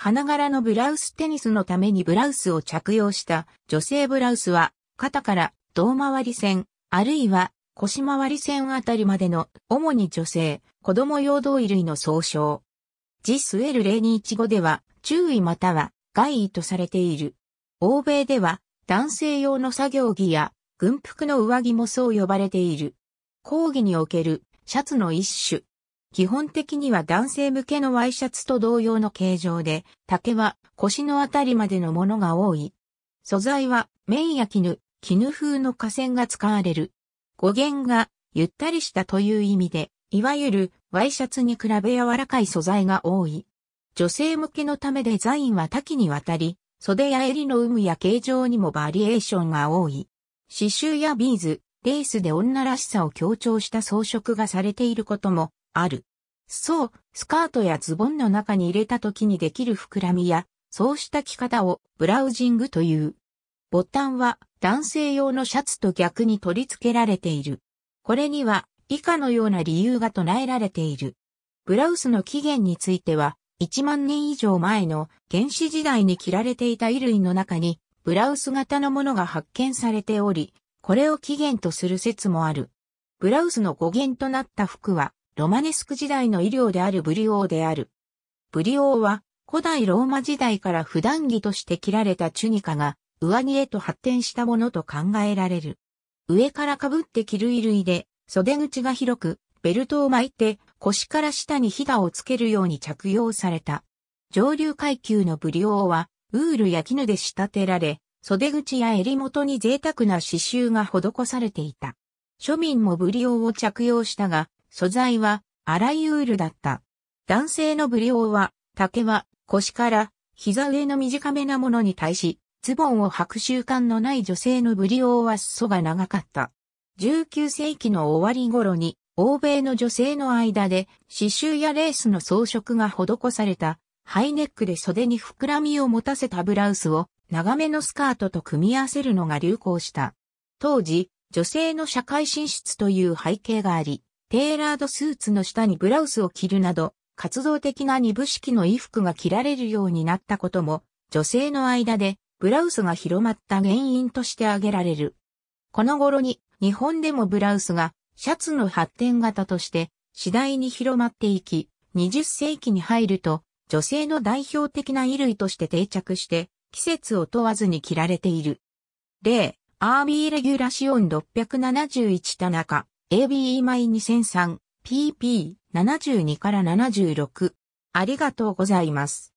花柄のブラウステニスのためにブラウスを着用した女性ブラウスは肩から胴回り線あるいは腰回り線あたりまでの主に女性、子供用同衣類の総称。ジスエル0215では注意または外衣とされている。欧米では男性用の作業着や軍服の上着もそう呼ばれている。講義におけるシャツの一種、基本的には男性向けのワイシャツと同様の形状で、竹は腰のあたりまでのものが多い。素材は綿や絹、絹風の下線が使われる。語源がゆったりしたという意味で、いわゆるワイシャツに比べ柔らかい素材が多い。女性向けのためデザインは多岐にわたり、袖や襟の有無や形状にもバリエーションが多い。刺繍やビーズ、レースで女らしさを強調した装飾がされていることもある。そう、スカートやズボンの中に入れた時にできる膨らみや、そうした着方をブラウジングという。ボタンは男性用のシャツと逆に取り付けられている。これには以下のような理由が唱えられている。ブラウスの起源については、1万年以上前の原始時代に着られていた衣類の中に、ブラウス型のものが発見されており、これを起源とする説もある。ブラウスの語源となった服は、ロマネスク時代の医療であるブリオーである。ブリオーは、古代ローマ時代から普段着として着られたチュニカが、上着へと発展したものと考えられる。上から被って着る衣類で、袖口が広く、ベルトを巻いて、腰から下にひだをつけるように着用された。上流階級のブリオーは、ウールや絹で仕立てられ、袖口や襟元に贅沢な刺繍が施されていた。庶民もブリオーを着用したが、素材はアライウールだった。男性のブリオーは、竹は腰から膝上の短めなものに対し、ズボンを履く習慣のない女性のブリオーは裾が長かった。19世紀の終わり頃に、欧米の女性の間で刺繍やレースの装飾が施されたハイネックで袖に膨らみを持たせたブラウスを長めのスカートと組み合わせるのが流行した。当時、女性の社会進出という背景があり、テーラードスーツの下にブラウスを着るなど、活動的な二部式の衣服が着られるようになったことも、女性の間でブラウスが広まった原因として挙げられる。この頃に日本でもブラウスがシャツの発展型として次第に広まっていき、20世紀に入ると女性の代表的な衣類として定着して季節を問わずに着られている。例、アービーレギュラシオン671田中、ABE-2003PP72 から76。ありがとうございます。